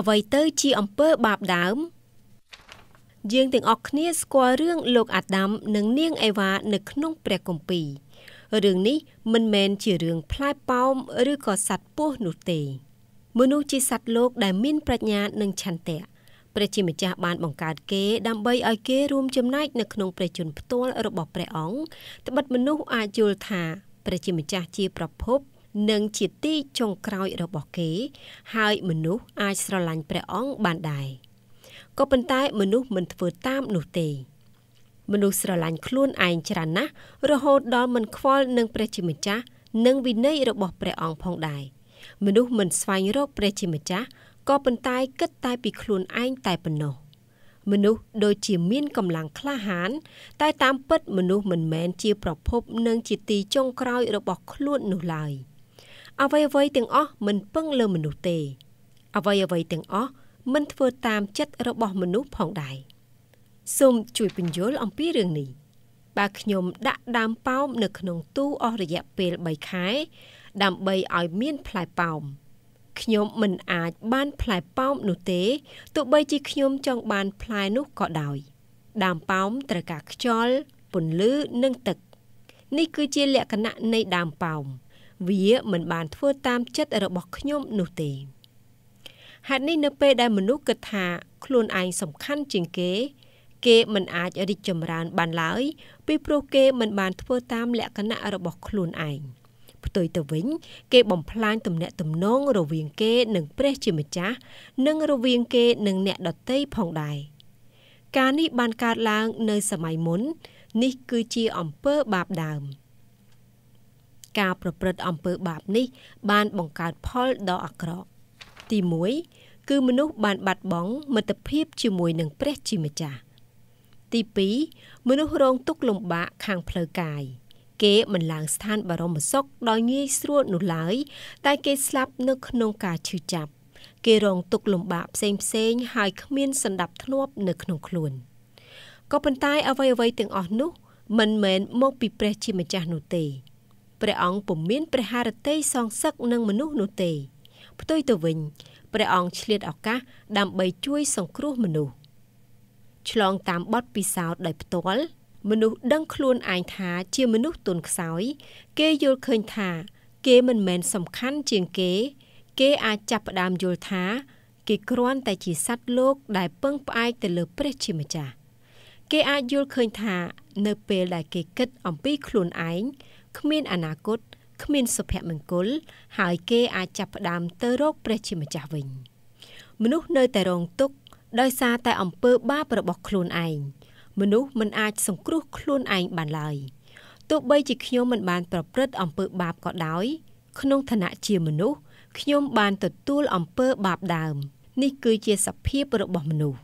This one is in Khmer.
អ្វីទៅជាអំពើបាបដើម យើងទាំងអស់គ្នាស្គាល់រឿងលោកអាដាមនិងនាងអេវ៉ានៅក្នុងព្រះគម្ពីររឿងនេះមិនមែនជារឿងផ្លែប៉ោម ឬក៏សัตว์ពស់នោះទេ មនុស្សជាសัตว์លោកដែលមានប្រាជ្ញានិងឆន្ទៈព្រះជាម្ចាស់បានបង្កើតគេដើម្បីឲ្យគេរួមចំណែកនៅក្នុងព្រះជន្មផ្ទាល់របស់ព្រះអង្គត្បិតមនុស្សអាចយល់ថាព្រះជាម្ចាស់ជាប្រភព និងជាទីចុងក្រោយរបស់គេ ហើយមនុស្សអាចស្រឡាញ់ព្រះអង្គបានដែរក៏ប៉ុន្តែមនុស្សមិនធ្វើតាមនោះទេ មនុស្សស្រឡាញ់ខ្លួនឯងច្រើនណាស់រហូតដល់មិនខ្វល់នឹងព្រះជាម្ចាស់និងវិន័យរបស់ព្រះអង្គផងដែរមនុស្សមិនស្វែងរកព្រះជាម្ចាស់ក៏ប៉ុន្តែគិតតែ ពីខ្លួនឯងតែប៉ុណ្ណោះ មនុស្សដូចជាមានកម្លាំងក្លាហានតែតាមពិតមនុស្សមិនមែនជាប្រភពនិងជាទីចុងក្រោយរបស់ខ្លួននោះឡើយអ្វីអ្វីទាំងអស់មិនពឹងលើមនុស្សទេ អ្វីអ្វីទាំងអស់មិនធ្វើតាមចិត្តរបស់មនុស្សផងដែរសូមជួយពន្យល់អំពីរឿងនេះបើខ្ញុំដាក់ដើមប៉ោមនៅក្នុងទូអស់រយៈពេល3ខែដើម្បីឲ្យមានផ្លែប៉ោម។ខ្ញុំមិនអាចបានផ្លែប៉ោមនោះទេទោះបីជាខ្ញុំចង់បានផ្លែនោះក៏ដោយ ដើមប៉ោមត្រូវការខ្យល់ពន្លឺនិងទឹកនេះគឺជាលក្ខណៈនៃដើមប៉ោមវាមិនបានធ្វើតាមចិត្តរបស់ខ្ញុំនោះទេហេតុនេះនៅពេលដែលមនុស្សគិតថាខ្លួនឯងសំខាន់ជាងគេ គេមិនអាចរីកចម្រើន បានឡើយពីព្រោះគេមិនបាន ធ្វើតាម លក្ខណៈរបស់ខ្លួនឯង។ផ្ទុយទៅវិញគេបំផ្លាញទំនាក់ទំនងរវាងគេនិងព្រះជាម្ចាស់និងរវាងគេនិងអ្នកដតីផងដែរការនេះបានកើតឡើងនៅសម័យមុន នេះគឺជាអំពើបាបដើម ការប្រព្រឹត្តអំពើបាបនេះ បានបង្កើតផលដ៏អាក្រក់ទី1គឺមនុស្សបានបាត់បង់មិត្តភាពជាមួយនឹងព្រះជាម្ចាស់ទី2មនុស្សរងទុក្ខលំបាកខាងផ្លូវកាយ។គេមិនឡើងស្ថានបរមសុខដោយងាយស្រួលនោះឡើយតែគេស្លាប់នៅក្នុងការឈឺចាប់ គេរងទុក្ខលំបាកផ្សេងផ្សេងហើយគ្មានសន្តាប់ធ្នាប់នៅក្នុងខ្លួនក៏ប៉ុន្តែអ្វីអ្វីទាំងអស់នោះ មិនមែនមកពីព្រះជាម្ចាស់នោះទេព្រះអង្គពុំមានព្រះハរតីសងសឹកនឹងមនុស្សនោះទេផ្ទុយទៅវិញព្រះអង្គឆ្លៀតឱកាសដើម្បីជួយសង្គ្រោះមនុស្សឆ្លងតាមបទពិសោធន៍ដោយផ្ទាល់មនុស្សដឹងខ្លួនឯងថាជាមនុស្សទន់ខ្សោយគេយល់ឃើញថា គេមិនមែនសំខាន់ជាងគេ គេអាចចាប់ផ្ដើមយល់ថាគេគ្រាន់តែជាសត្វលោកដែលពឹងផ្អែកទៅលើព្រះជាម្ចាស់គេអាចយល់ឃើញថា នៅពេលដែលគេគិតអំពីខ្លួនឯងគ្មានអនាគតគ្មានសុភមង្គលហើយគេ អាចចាប់ផ្ដើមទៅរកព្រះជាម្ចាស់វិញមនុស្សនៅតែរងទុក្ខដោយសារតែអំពើបាបរបស់ខ្លួនឯងមនុស្សមិនអាច សង្គ្រោះខ្លួនឯងបានឡើយទោះបីជាខ្ញុំមិនបានប្រព្រឹត្តអំពើ បាបក៏ដោយក្នុងឋានៈជាមនុស្សខ្ញុំ បាន ទទួលអំពើបាបដើម នេះគឺជាសភាពរបស់មនុស្ស។